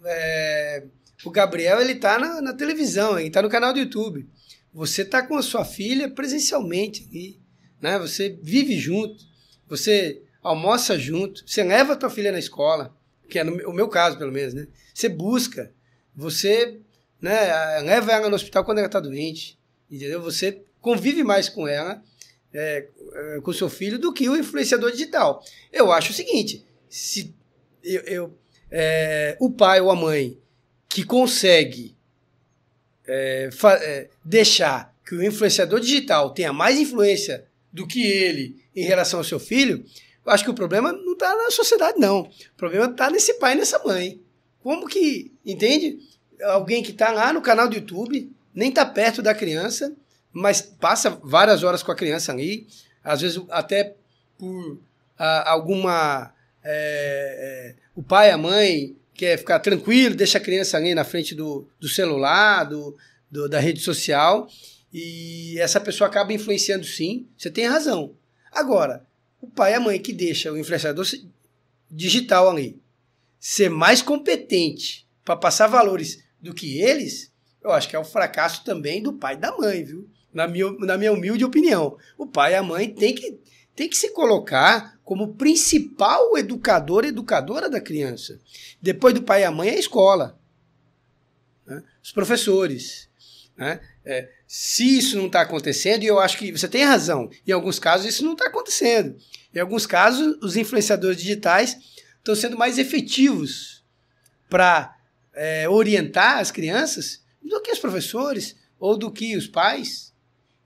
é, o Gabriel ele tá na, na televisão, ele tá no canal do YouTube. Você tá com a sua filha presencialmente ali, né? Você vive junto, você almoça junto, você leva a tua filha na escola, que é no, o meu caso pelo menos, né? Você busca, você né, leva ela no hospital quando ela está doente, entendeu? Você convive mais com ela é, é, com o seu filho do que o influenciador digital. Eu acho o seguinte: se eu, eu é, o pai ou a mãe que consegue é, fa, é, deixar que o influenciador digital tenha mais influência do que ele em relação ao seu filho, eu acho que o problema não está na sociedade, não. O problema está nesse pai e nessa mãe. Como que, entende? Alguém que está lá no canal do YouTube, nem está perto da criança, mas passa várias horas com a criança ali, às vezes até por ah, alguma. É, o pai, a mãe quer ficar tranquilo, deixa a criança ali na frente do, do celular, do, do, da rede social, e essa pessoa acaba influenciando sim, você tem razão. Agora, o pai e a mãe que deixa o influenciador digital ali ser mais competente para passar valores do que eles, eu acho que é um fracasso também do pai e da mãe, viu? na minha, na minha humilde opinião. O pai e a mãe tem que, tem que se colocar como principal educador e educadora da criança. Depois do pai e a mãe é a escola. Né? Os professores. Né? É, se isso não está acontecendo, e eu acho que você tem razão, em alguns casos isso não está acontecendo. Em alguns casos, os influenciadores digitais estão sendo mais efetivos para é, orientar as crianças do que os professores ou do que os pais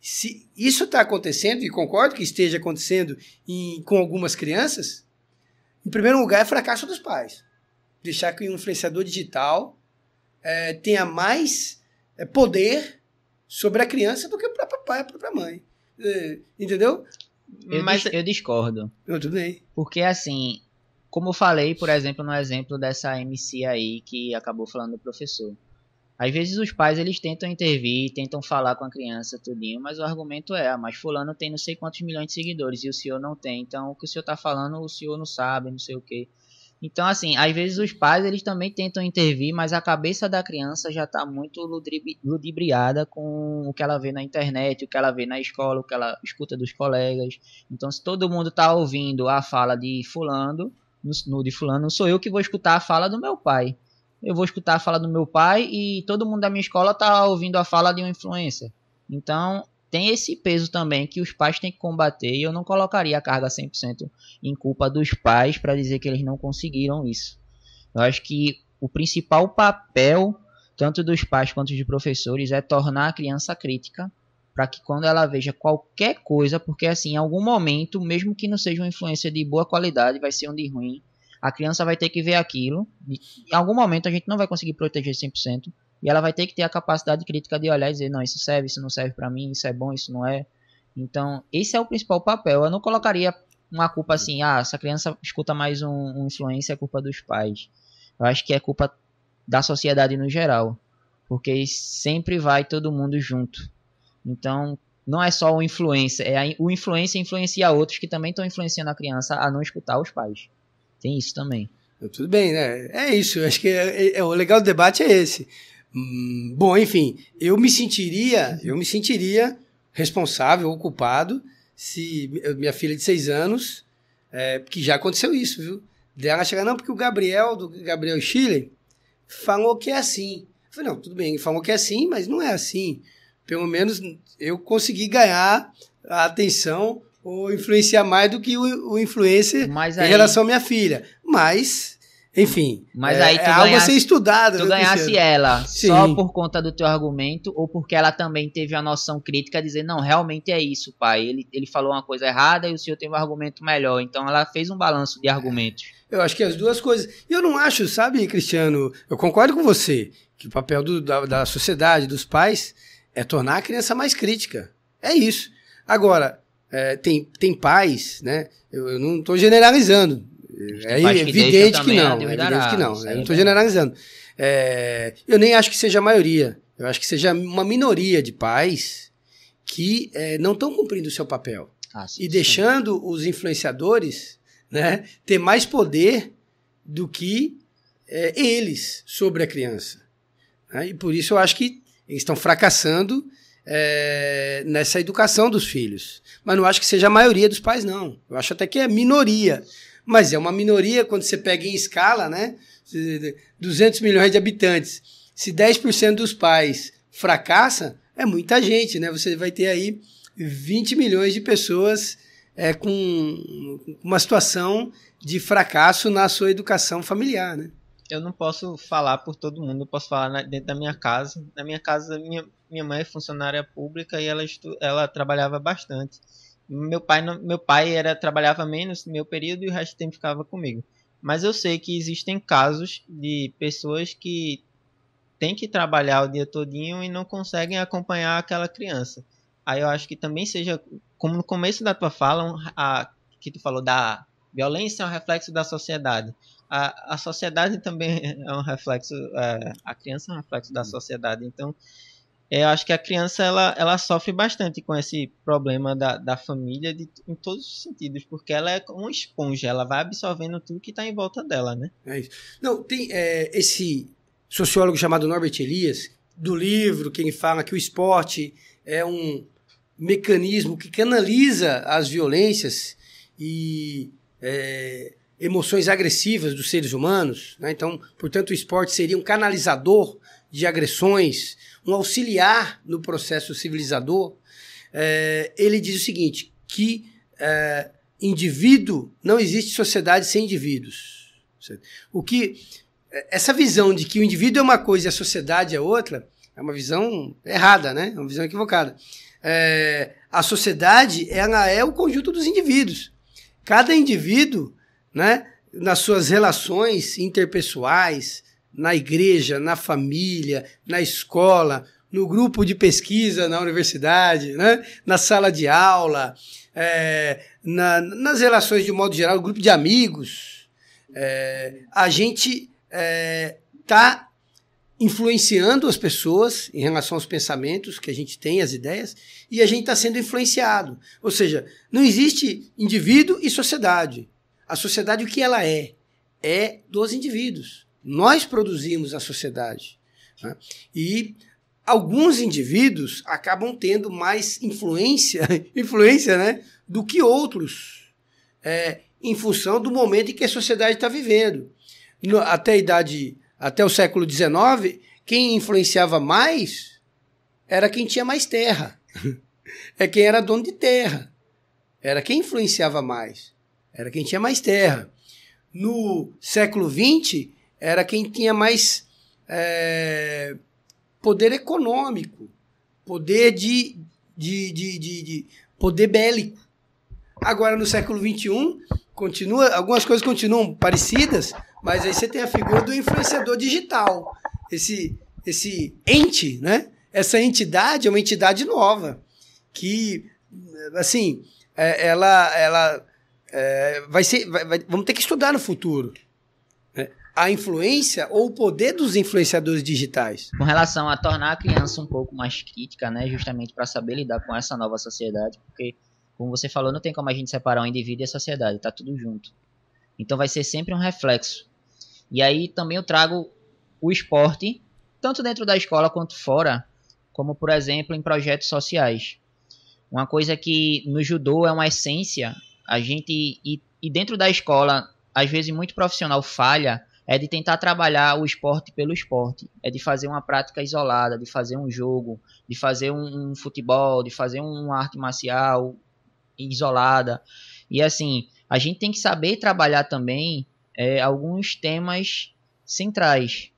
se isso está acontecendo, e concordo que esteja acontecendo em, com algumas crianças, em primeiro lugar é fracasso dos pais. Deixar que um influenciador digital é, tenha mais é, poder sobre a criança do que o próprio pai, a própria mãe. É, entendeu? Eu, Mas, eu discordo. Eu bem. Porque assim, como eu falei, por exemplo, no exemplo dessa MC aí que acabou falando do professor. Às vezes os pais eles tentam intervir, tentam falar com a criança, tudinho, mas o argumento é, ah, mas fulano tem não sei quantos milhões de seguidores e o senhor não tem, então o que o senhor tá falando o senhor não sabe, não sei o que. Então assim, às vezes os pais eles também tentam intervir, mas a cabeça da criança já tá muito ludibriada com o que ela vê na internet, o que ela vê na escola, o que ela escuta dos colegas. Então se todo mundo tá ouvindo a fala de fulano, no, de fulano, sou eu que vou escutar a fala do meu pai eu vou escutar a fala do meu pai e todo mundo da minha escola tá ouvindo a fala de um influencer. Então, tem esse peso também que os pais têm que combater e eu não colocaria a carga 100% em culpa dos pais para dizer que eles não conseguiram isso. Eu acho que o principal papel tanto dos pais quanto dos professores é tornar a criança crítica para que quando ela veja qualquer coisa, porque assim, em algum momento, mesmo que não seja uma influência de boa qualidade, vai ser um de ruim, a criança vai ter que ver aquilo. em algum momento a gente não vai conseguir proteger 100%. E ela vai ter que ter a capacidade crítica de olhar e dizer: não, isso serve, isso não serve para mim, isso é bom, isso não é. Então, esse é o principal papel. Eu não colocaria uma culpa assim: ah, essa criança escuta mais um, um influência é culpa dos pais. Eu acho que é culpa da sociedade no geral. Porque sempre vai todo mundo junto. Então, não é só o influência, é a, o influência influencia outros que também estão influenciando a criança a não escutar os pais. Tem isso também. Tudo bem, né? É isso. Acho que é, é, é, o legal do debate é esse. Hum, bom, enfim, eu me sentiria, eu me sentiria responsável ou culpado se minha filha de seis anos, é, que já aconteceu isso, viu? Dela chegar, não, porque o Gabriel, do Gabriel Chile, falou que é assim. Eu falei, não, tudo bem, falou que é assim, mas não é assim. Pelo menos eu consegui ganhar a atenção ou influenciar mais do que o, o influencer aí, em relação à minha filha. Mas, enfim. Mas é, aí tu é ganhasse, algo a ser estudado. Tu ganhasse Cristiano? ela Sim. só por conta do teu argumento ou porque ela também teve a noção crítica de dizer, não, realmente é isso, pai. Ele, ele falou uma coisa errada e o senhor tem um argumento melhor. Então ela fez um balanço de argumentos. Eu acho que as duas coisas. E eu não acho, sabe, Cristiano, eu concordo com você, que o papel do, da, da sociedade, dos pais, é tornar a criança mais crítica. É isso. Agora, é, tem, tem pais, né? Eu, eu não estou generalizando. É evidente que, que né, não. É evidente que não. Eu não estou né? generalizando. É, eu nem acho que seja a maioria. Eu acho que seja uma minoria de pais que é, não estão cumprindo o seu papel. Ah, sim, e deixando sim. os influenciadores né, ter mais poder do que é, eles sobre a criança. Né? E por isso eu acho que eles estão fracassando é, nessa educação dos filhos. Mas não acho que seja a maioria dos pais, não. Eu acho até que é minoria. Mas é uma minoria quando você pega em escala, né? 200 milhões de habitantes. Se 10% dos pais fracassa, é muita gente, né? Você vai ter aí 20 milhões de pessoas é, com uma situação de fracasso na sua educação familiar, né? Eu não posso falar por todo mundo, eu posso falar na, dentro da minha casa. Na minha casa, minha, minha mãe é funcionária pública e ela, estu, ela trabalhava bastante. Meu pai, meu pai era trabalhava menos no meu período e o resto do tempo ficava comigo. Mas eu sei que existem casos de pessoas que têm que trabalhar o dia todinho e não conseguem acompanhar aquela criança. Aí eu acho que também seja, como no começo da tua fala, a, que tu falou da violência é um reflexo da sociedade. A, a sociedade também <laughs> é um reflexo, a, é, a criança é um reflexo da sociedade. Então, eu acho que a criança ela, ela sofre bastante com esse problema da, da família de, em todos os sentidos, porque ela é uma esponja, ela vai absorvendo tudo que está em volta dela, né? É isso. Não, tem é, esse sociólogo chamado Norbert Elias, do livro, que ele fala que o esporte é um mecanismo que canaliza as violências e é, emoções agressivas dos seres humanos. Né? Então, portanto, o esporte seria um canalizador de agressões, um auxiliar no processo civilizador, é, ele diz o seguinte: que é, indivíduo não existe sociedade sem indivíduos. O que essa visão de que o indivíduo é uma coisa e a sociedade é outra é uma visão errada, né? É uma visão equivocada. É, a sociedade ela é o conjunto dos indivíduos. Cada indivíduo, né, nas suas relações interpessoais, na igreja, na família, na escola, no grupo de pesquisa na universidade, né? na sala de aula, é, na, nas relações de modo geral, no grupo de amigos. É, a gente está é, tá influenciando as pessoas em relação aos pensamentos que a gente tem, as ideias, e a gente está sendo influenciado. Ou seja, não existe indivíduo e sociedade. A sociedade, o que ela é? É dos indivíduos. Nós produzimos a sociedade. Né? E alguns indivíduos acabam tendo mais influência, <laughs> influência né, do que outros, é, em função do momento em que a sociedade está vivendo. No, até a idade, até o século XIX, quem influenciava mais era quem tinha mais terra. <laughs> É quem era dono de terra. Era quem influenciava mais. Era quem tinha mais terra. No século XX, era quem tinha mais é, poder econômico, poder de, de, de, de, de poder bélico. Agora, no século XXI, continua, algumas coisas continuam parecidas, mas aí você tem a figura do influenciador digital. Esse, esse ente, né? Essa entidade é uma entidade nova, que, assim, é, ela, ela é, vai ser, vai, vai, vamos ter que estudar no futuro a influência ou o poder dos influenciadores digitais? Com relação a tornar a criança um pouco mais crítica, né, justamente para saber lidar com essa nova sociedade, porque como você falou, não tem como a gente separar o indivíduo e a sociedade, tá tudo junto. Então vai ser sempre um reflexo. E aí também eu trago o esporte, tanto dentro da escola quanto fora, como por exemplo em projetos sociais. Uma coisa que no judô é uma essência, a gente e, e dentro da escola, às vezes muito profissional falha é de tentar trabalhar o esporte pelo esporte, é de fazer uma prática isolada, de fazer um jogo, de fazer um, um futebol, de fazer uma arte marcial isolada. E assim, a gente tem que saber trabalhar também é, alguns temas centrais.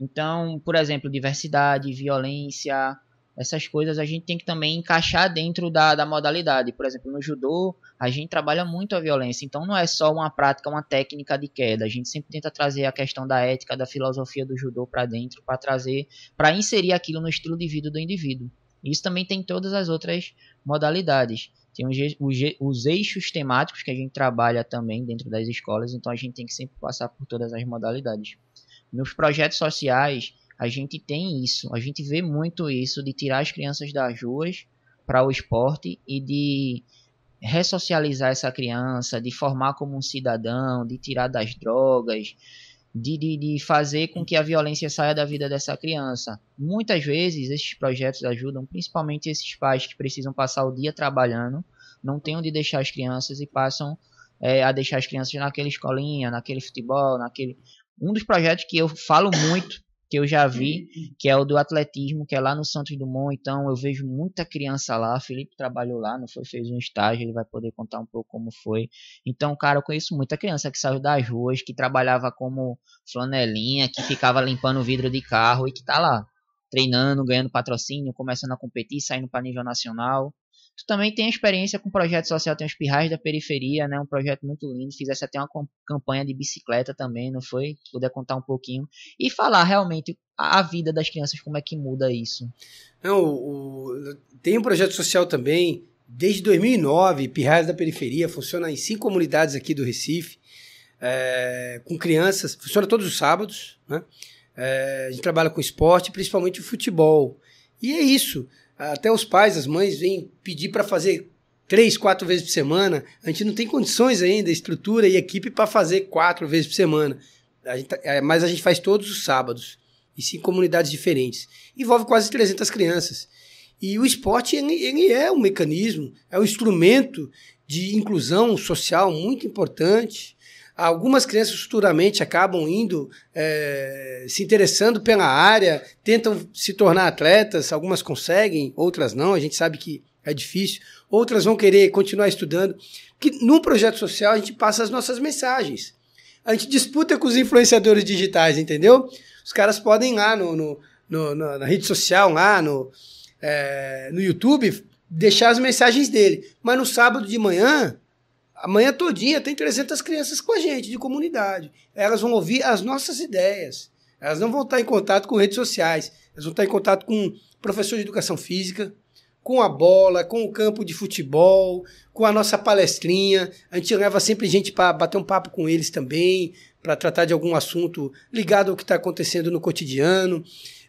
Então, por exemplo, diversidade, violência, essas coisas a gente tem que também encaixar dentro da, da modalidade. Por exemplo, no judô, a gente trabalha muito a violência, então não é só uma prática, uma técnica de queda. A gente sempre tenta trazer a questão da ética, da filosofia do judô para dentro, para trazer, para inserir aquilo no estilo de vida do indivíduo. Isso também tem todas as outras modalidades. Tem os, os, os eixos temáticos que a gente trabalha também dentro das escolas, então a gente tem que sempre passar por todas as modalidades. Nos projetos sociais, a gente tem isso, a gente vê muito isso de tirar as crianças das ruas para o esporte e de ressocializar essa criança, de formar como um cidadão, de tirar das drogas, de, de, de, fazer com que a violência saia da vida dessa criança. Muitas vezes esses projetos ajudam, principalmente esses pais que precisam passar o dia trabalhando, não têm onde deixar as crianças e passam é, a deixar as crianças naquela escolinha, naquele futebol, naquele. Um dos projetos que eu falo muito que eu já vi, que é o do atletismo, que é lá no Santos Dumont. Então eu vejo muita criança lá. Felipe trabalhou lá, não foi? Fez um estágio, ele vai poder contar um pouco como foi. Então, cara, eu conheço muita criança que saiu das ruas, que trabalhava como flanelinha, que ficava limpando vidro de carro e que tá lá treinando, ganhando patrocínio, começando a competir, saindo para nível nacional. Tu também tem experiência com o projeto social, tem os Pirrais da Periferia, né? Um projeto muito lindo. Fizesse até uma campanha de bicicleta também, não foi? Se puder contar um pouquinho. E falar realmente a vida das crianças, como é que muda isso. Não, o, tem um projeto social também. Desde 2009, Pirrais da Periferia funciona em cinco comunidades aqui do Recife, é, com crianças. Funciona todos os sábados, né? É, a gente trabalha com esporte, principalmente o futebol. E é isso. Até os pais, as mães vêm pedir para fazer três, quatro vezes por semana. A gente não tem condições ainda, estrutura e equipe para fazer quatro vezes por semana. A gente, tá, é, mas a gente faz todos os sábados e sim comunidades diferentes. Envolve quase 300 crianças. E o esporte ele, ele é um mecanismo, é um instrumento de inclusão social muito importante Algumas crianças futuramente acabam indo, é, se interessando pela área, tentam se tornar atletas, algumas conseguem, outras não, a gente sabe que é difícil, outras vão querer continuar estudando. Que no projeto social a gente passa as nossas mensagens. A gente disputa com os influenciadores digitais, entendeu? Os caras podem ir lá no, no, no na rede social, lá no, é, no YouTube, deixar as mensagens dele. Mas no sábado de manhã, Amanhã todinha tem 300 crianças com a gente, de comunidade. Elas vão ouvir as nossas ideias. Elas não vão estar em contato com redes sociais. Elas vão estar em contato com professor de educação física, com a bola, com o campo de futebol, com a nossa palestrinha. A gente leva sempre gente para bater um papo com eles também, para tratar de algum assunto ligado ao que está acontecendo no cotidiano.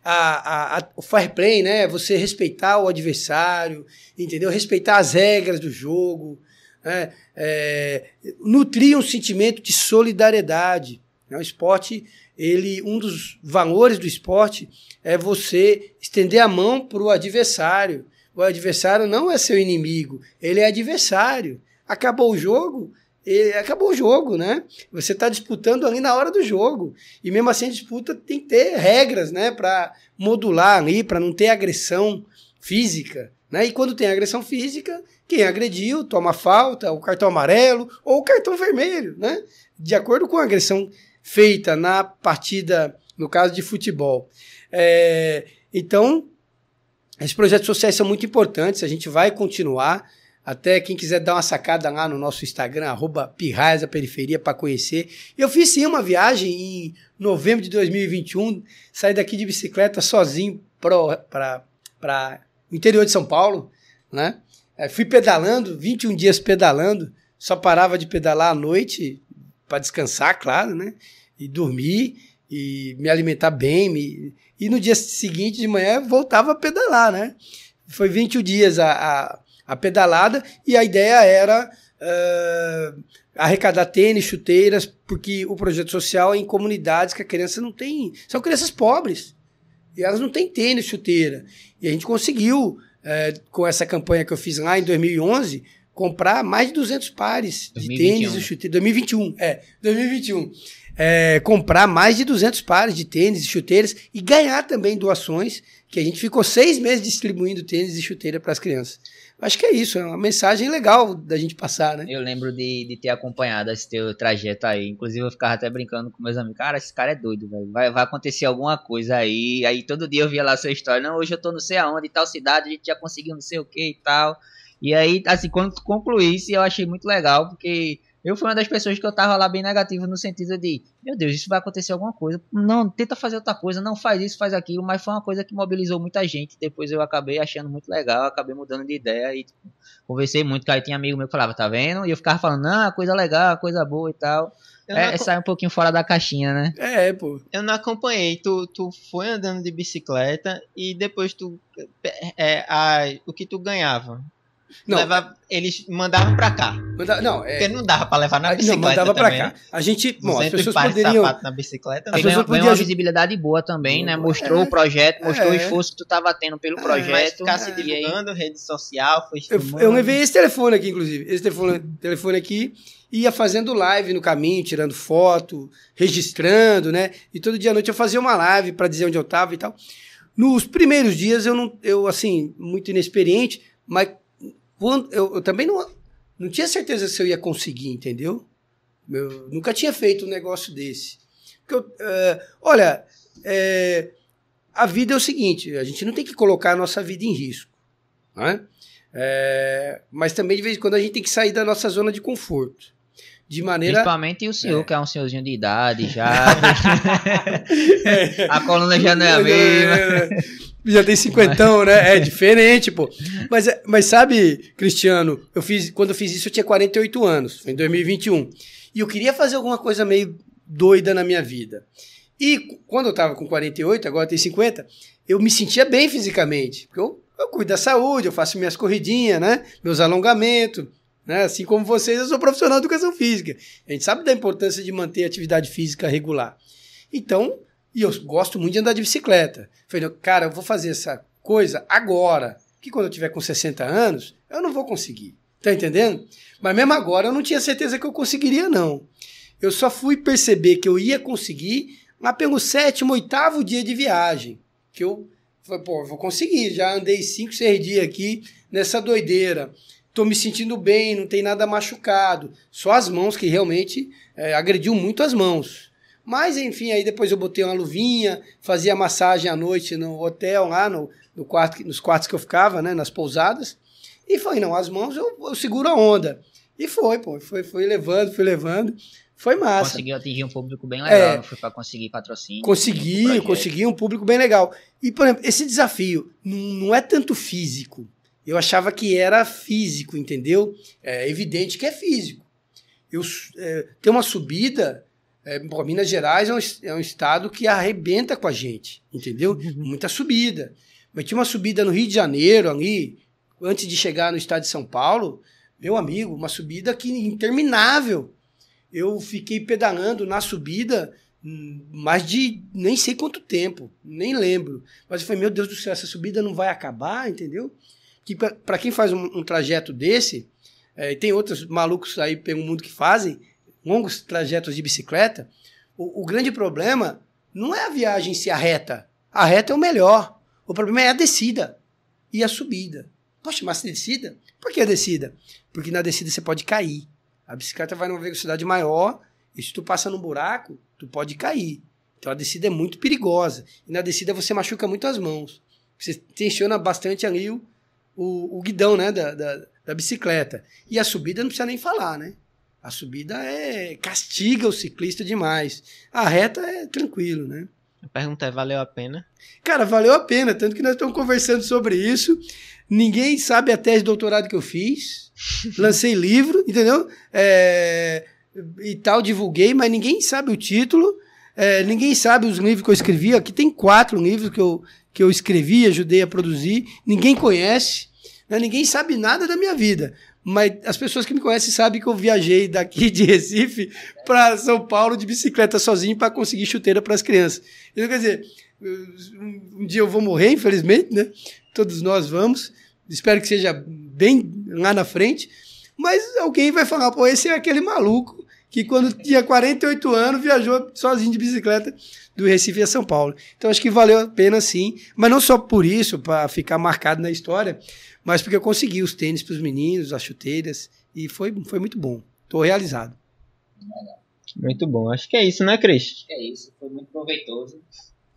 A, a, a, o fair play, né? Você respeitar o adversário, entendeu? Respeitar as regras do jogo. Né? é, é, nutria um sentimento de solidariedade. Né? O esporte, ele, um dos valores do esporte é você estender a mão para o adversário. O adversário não é seu inimigo, ele é adversário. Acabou o jogo, ele, acabou o jogo, né? Você está disputando ali na hora do jogo. E mesmo assim, a disputa tem que ter regras, né? Para modular ali, para não ter agressão física. Né? E quando tem agressão física, quem agrediu toma falta, o cartão amarelo ou o cartão vermelho, né? De acordo com a agressão feita na partida, no caso de futebol. É, então, esses projetos sociais são muito importantes, a gente vai continuar. Até quem quiser dar uma sacada lá no nosso Instagram, arroba da Periferia, para conhecer. Eu fiz sim uma viagem em novembro de 2021, saí daqui de bicicleta sozinho para no interior de São Paulo, né? É, fui pedalando, 21 dias pedalando, só parava de pedalar à noite para descansar, claro, né? E dormir e me alimentar bem. Me... E no dia seguinte de manhã voltava a pedalar, né? Foi 21 dias a, a, a pedalada e a ideia era uh, arrecadar tênis, chuteiras, porque o projeto social é em comunidades que a criança não tem. São crianças pobres. E elas não têm tênis, chuteira. E a gente conseguiu, é, com essa campanha que eu fiz lá em 2011, comprar mais de 200 pares 2021. de tênis e né? chuteiras. 2021, é. 2021. É, comprar mais de 200 pares de tênis e chuteiras e ganhar também doações, que a gente ficou seis meses distribuindo tênis e chuteira para as crianças. Acho que é isso, é uma mensagem legal da gente passar, né? Eu lembro de, de ter acompanhado esse teu trajeto aí. Inclusive, eu ficava até brincando com meus amigos. Cara, esse cara é doido, velho. Vai, vai acontecer alguma coisa aí. Aí todo dia eu via lá a sua história. Não, hoje eu tô não sei aonde, tal cidade, a gente já conseguiu não sei o que e tal. E aí, assim, quando concluísse, eu achei muito legal, porque eu fui uma das pessoas que eu tava lá bem negativo no sentido de, meu Deus, isso vai acontecer alguma coisa. Não, tenta fazer outra coisa, não faz isso, faz aquilo, mas foi uma coisa que mobilizou muita gente. Depois eu acabei achando muito legal, acabei mudando de ideia e tipo, conversei muito, aí tinha amigo meu que falava, tá vendo? E eu ficava falando, não, ah, coisa legal, coisa boa e tal. é, sai um pouquinho fora da caixinha, né? É, pô. Eu não acompanhei. Tu, tu foi andando de bicicleta e depois tu. É, é a, o que tu ganhava? Não. Leva, eles mandavam pra cá. Manda, não, é, Porque não dava pra levar na ah, bicicleta. Não, mandava também. pra cá. A gente. Bom, as pessoas poderiam. na bicicleta. As né? pessoas uma visibilidade boa também, né? É. Mostrou é, o projeto, mostrou é, o esforço que tu tava tendo pelo é, projeto. Mas ficar se é. divulgando, rede social, foi eu, eu levei esse telefone aqui, inclusive. Esse telefone, telefone aqui. Ia fazendo live no caminho, tirando foto, registrando, né? E todo dia à noite eu fazia uma live para dizer onde eu tava e tal. Nos primeiros dias eu não, eu assim, muito inexperiente, mas quando, eu, eu também não, não tinha certeza se eu ia conseguir, entendeu? Eu nunca tinha feito um negócio desse. Eu, uh, olha, é, a vida é o seguinte: a gente não tem que colocar a nossa vida em risco. Né? É, mas também, de vez em quando, a gente tem que sair da nossa zona de conforto. De maneira. Principalmente o senhor, é. que é um senhorzinho de idade <laughs> já. É. a coluna já não é a mesma já tem cinquentão, né? É diferente, pô. Mas, mas sabe, Cristiano, eu fiz, quando eu fiz isso eu tinha 48 anos, em 2021. E eu queria fazer alguma coisa meio doida na minha vida. E quando eu tava com 48, agora tem 50, eu me sentia bem fisicamente. Porque eu, eu cuido da saúde, eu faço minhas corridinhas, né? Meus alongamentos. Né? Assim como vocês, eu sou profissional de educação física. A gente sabe da importância de manter a atividade física regular. Então, e eu gosto muito de andar de bicicleta. Falei, cara, eu vou fazer essa coisa agora, que quando eu tiver com 60 anos, eu não vou conseguir. Tá entendendo? Mas mesmo agora eu não tinha certeza que eu conseguiria, não. Eu só fui perceber que eu ia conseguir lá pelo sétimo, oitavo dia de viagem. Que eu falei, pô, eu vou conseguir. Já andei cinco, seis dias aqui nessa doideira. Tô me sentindo bem, não tem nada machucado. Só as mãos que realmente é, agrediu muito as mãos. Mas, enfim, aí depois eu botei uma luvinha, fazia massagem à noite no hotel, lá no, no quarto, nos quartos que eu ficava, né, nas pousadas. E falei, não, as mãos eu, eu seguro a onda. E foi, pô, foi, foi levando, foi levando. Foi massa. Conseguiu atingir um público bem legal, é, foi para conseguir patrocínio. Consegui, consegui um público bem legal. E, por exemplo, esse desafio não, não é tanto físico. Eu achava que era físico, entendeu? É evidente que é físico. Eu, é, tem uma subida é, Minas Gerais é um, é um, estado que arrebenta com a gente, entendeu? Uhum. Muita subida. Mas tinha uma subida no Rio de Janeiro, ali, antes de chegar no estado de São Paulo, meu amigo, uma subida que interminável. Eu fiquei pedalando na subida hum, mais de nem sei quanto tempo, nem lembro. Mas eu falei, meu Deus do céu, essa subida não vai acabar, entendeu? Que para quem faz um, um trajeto desse, é, e tem outros malucos aí pelo mundo que fazem, longos trajetos de bicicleta, o, o grande problema não é a viagem se a reta. A reta é o melhor. O problema é a descida e a subida. Posso chamar-se descida? Por que a descida? Porque na descida você pode cair. A bicicleta vai numa velocidade maior e se tu passa num buraco, tu pode cair. Então a descida é muito perigosa. E na descida você machuca muito as mãos. Você tensiona bastante ali o, o, o guidão né, da, da, da, bicicleta. E a subida não precisa nem falar, né? A subida é castiga o ciclista demais. A reta é tranquilo, né? A pergunta é: valeu a pena? Cara, valeu a pena. Tanto que nós estamos conversando sobre isso. Ninguém sabe a tese de doutorado que eu fiz. <laughs> Lancei livro, entendeu? É, e tal, divulguei, mas ninguém sabe o título. É, ninguém sabe os livros que eu escrevi. Aqui tem quatro livros que eu, que eu escrevi, ajudei a produzir. Ninguém conhece. Né? Ninguém sabe nada da minha vida. Mas as pessoas que me conhecem sabem que eu viajei daqui de Recife para São Paulo de bicicleta sozinho para conseguir chuteira para as crianças. Então, quer dizer, um dia eu vou morrer, infelizmente, né? Todos nós vamos. Espero que seja bem lá na frente. Mas alguém vai falar, pô, esse é aquele maluco que quando tinha 48 anos viajou sozinho de bicicleta do Recife a São Paulo. Então acho que valeu a pena sim, mas não só por isso, para ficar marcado na história, mas porque eu consegui os tênis para os meninos, as chuteiras, e foi, foi muito bom. Estou realizado. Muito bom. Acho que é isso, né, Cris? É isso. Foi muito proveitoso.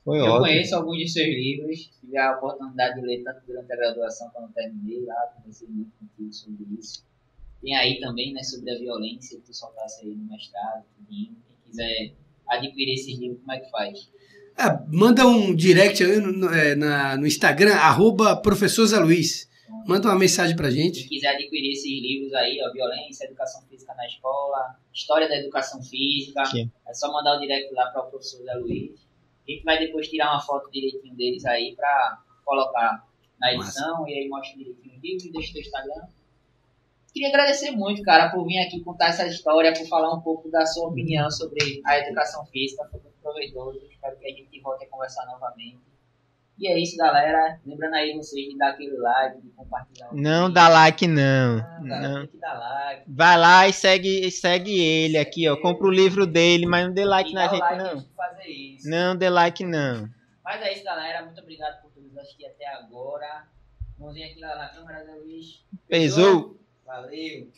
Foi eu ótimo. conheço alguns de seus livros, tive a oportunidade de ler tanto durante a graduação quando terminei lá, conheci muito contigo sobre isso tem aí também né, sobre a violência que tu soltasse aí no mestrado, quem quiser adquirir esse livro, como é que faz? É, manda um direct no, é, no Instagram, arroba professor Zé Luiz. Manda uma mensagem pra gente. Se quiser adquirir esses livros aí, ó, Violência, Educação Física na Escola, História da Educação Física, Sim. é só mandar o direct lá para o professor Zé Luiz. A gente vai depois tirar uma foto direitinho deles aí para colocar na edição Massa. e aí mostra direitinho o livro e deixa o teu Instagram. Queria agradecer muito, cara, por vir aqui contar essa história, por falar um pouco da sua opinião sobre a educação física. Foi muito proveitoso. Espero que a gente volte a conversar novamente. E é isso, galera. Lembrando aí vocês de dar aquele like, de compartilhar. Não vídeo. dá like, não. Ah, não. Dá like. Vai lá e segue, segue ele aqui, ó. Compra o livro dele, mas não dê like e na gente, like não. Fazer isso. Não dê like, não. Mas é isso, galera. Muito obrigado por todos assistir até agora. Mãozinha aqui lá na câmera, da Luiz. Pesou. Valeu!